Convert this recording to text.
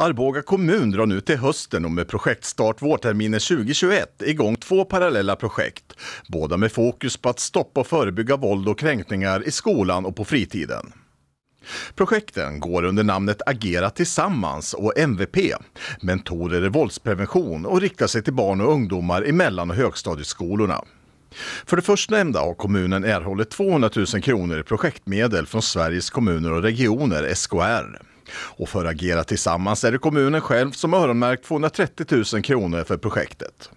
Arboga kommun drar nu till hösten och med projektstart vårterminen 2021 igång två parallella projekt. Båda med fokus på att stoppa och förebygga våld och kränkningar i skolan och på fritiden. Projekten går under namnet Agera tillsammans och MVP, mentorer i våldsprevention och riktar sig till barn och ungdomar i mellan och högstadieskolorna. För det förstnämnda har kommunen erhållit 200 000 kronor i projektmedel från Sveriges kommuner och regioner, SKR. Och för att agera tillsammans är det kommunen själv som öronmärkt 230 000 kronor för projektet.